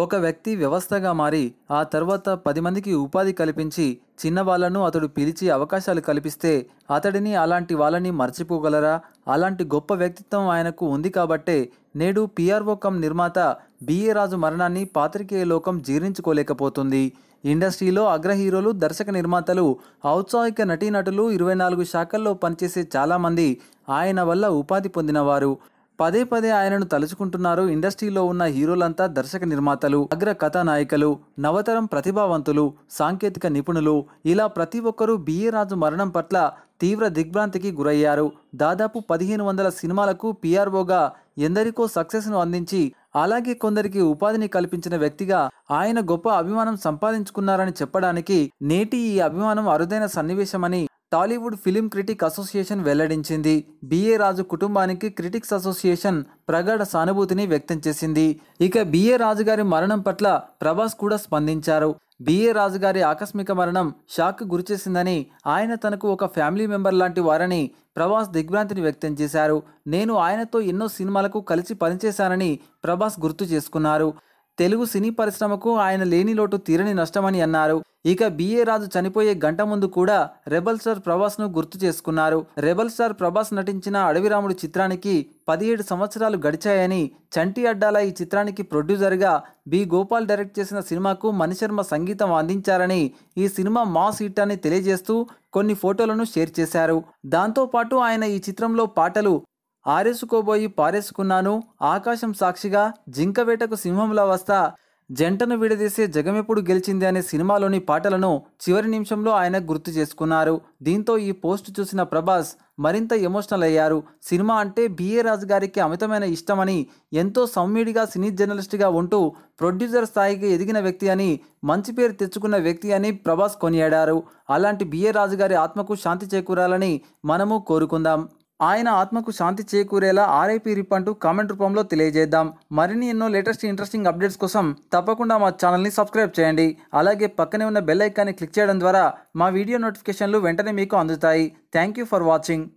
ఒక వ్యక్తి వ్యవస్థగా మారి ఆ తర్వాత పది మందికి ఉపాధి కల్పించి చిన్నవాళ్లను అతడు పిలిచి అవకాశాలు కల్పిస్తే అతడిని అలాంటి వాళ్ళని మర్చిపోగలరా అలాంటి గొప్ప వ్యక్తిత్వం ఆయనకు ఉంది కాబట్టే నేడు పిఆర్ఓ కం నిర్మాత బిఏ రాజు మరణాన్ని పాత్రికేయ లోకం జీర్ణించుకోలేకపోతుంది ఇండస్ట్రీలో అగ్రహీరోలు దర్శక నిర్మాతలు ఔత్సాహిక నటీనటులు ఇరవై నాలుగు శాఖల్లో పనిచేసే చాలామంది ఆయన వల్ల ఉపాధి పొందినవారు పదే పదే ఆయనను తలుచుకుంటున్నారు ఇండస్ట్రీలో ఉన్న హీరోలంతా దర్శక నిర్మాతలు అగ్ర కథానాయికలు నవతరం ప్రతిభావంతులు సాంకేతిక నిపుణులు ఇలా ప్రతి ఒక్కరూ బిఏ రాజు మరణం పట్ల తీవ్ర దిగ్భ్రాంతికి గురయ్యారు దాదాపు పదిహేను వందల సినిమాలకు పిఆర్ఓగా ఎందరికో సక్సెస్ను అందించి అలాగే కొందరికి ఉపాధిని కల్పించిన వ్యక్తిగా ఆయన గొప్ప అభిమానం సంపాదించుకున్నారని చెప్పడానికి నేటి ఈ అభిమానం అరుదైన సన్నివేశమని టాలీవుడ్ ఫిలిం క్రిటిక్ అసోసియేషన్ వెల్లడించింది బిఏ రాజు కుటుంబానికి క్రిటిక్స్ అసోసియేషన్ ప్రగాఢ సానుభూతిని వ్యక్తం చేసింది ఇక బిఏ రాజు గారి మరణం పట్ల ప్రభాస్ కూడా స్పందించారు బిఏ రాజు గారి ఆకస్మిక మరణం షాక్ గురిచేసిందని ఆయన తనకు ఒక ఫ్యామిలీ మెంబర్ లాంటి వారని ప్రభాస్ దిగ్భ్రాంతిని వ్యక్తం చేశారు నేను ఆయనతో ఎన్నో సినిమాలకు కలిసి పనిచేశానని ప్రభాస్ గుర్తు చేసుకున్నారు తెలుగు సినీ పరిశ్రమకు ఆయన లేని లోటు తీరని నష్టమని అన్నారు ఇక బిఏ రాజు చనిపోయే గంట ముందు కూడా రెబల్ స్టార్ ప్రభాస్ను గుర్తు చేసుకున్నారు రెబల్ స్టార్ ప్రభాస్ నటించిన అడవిరాముడు చిత్రానికి పదిహేడు సంవత్సరాలు గడిచాయని చంటి అడ్డాల ఈ చిత్రానికి ప్రొడ్యూసర్గా బి గోపాల్ డైరెక్ట్ చేసిన సినిమాకు మణిశర్మ సంగీతం అందించారని ఈ సినిమా మాస్ హిట్ అని తెలియజేస్తూ కొన్ని ఫోటోలను షేర్ చేశారు దాంతోపాటు ఆయన ఈ చిత్రంలో పాటలు ఆరేసుకోబోయి పారేసుకున్నాను ఆకాశం సాక్షిగా జింకవేటకు సింహంలా వస్తా జంటను విడదీసే జగమెప్పుడు గెలిచింది అనే సినిమాలోని పాటలను చివరి నిమిషంలో ఆయన గుర్తు చేసుకున్నారు దీంతో ఈ పోస్ట్ చూసిన ప్రభాస్ మరింత ఎమోషనల్ అయ్యారు సినిమా అంటే బిఏ రాజు గారికి అమితమైన ఇష్టమని ఎంతో సౌమ్యుడిగా సినీ జర్నలిస్ట్గా ఉంటూ ప్రొడ్యూసర్ స్థాయికి ఎదిగిన వ్యక్తి అని మంచి పేరు తెచ్చుకున్న వ్యక్తి అని ప్రభాస్ కొనియాడారు అలాంటి బిఏ రాజు గారి ఆత్మకు శాంతి చేకూరాలని మనము కోరుకుందాం ఆయన ఆత్మకు శాంతి చేకూరేలా ఆర్ఐపీ రిప్ అంటూ కామెంట్ రూపంలో తెలియజేద్దాం మరిన్ని ఎన్నో లేటెస్ట్ ఇంట్రెస్టింగ్ అప్డేట్స్ కోసం తప్పకుండా మా ఛానల్ని సబ్స్క్రైబ్ చేయండి అలాగే పక్కనే ఉన్న బెల్ ఐకాన్ని క్లిక్ చేయడం ద్వారా మా వీడియో నోటిఫికేషన్లు వెంటనే మీకు అందుతాయి థ్యాంక్ యూ ఫర్ వాచింగ్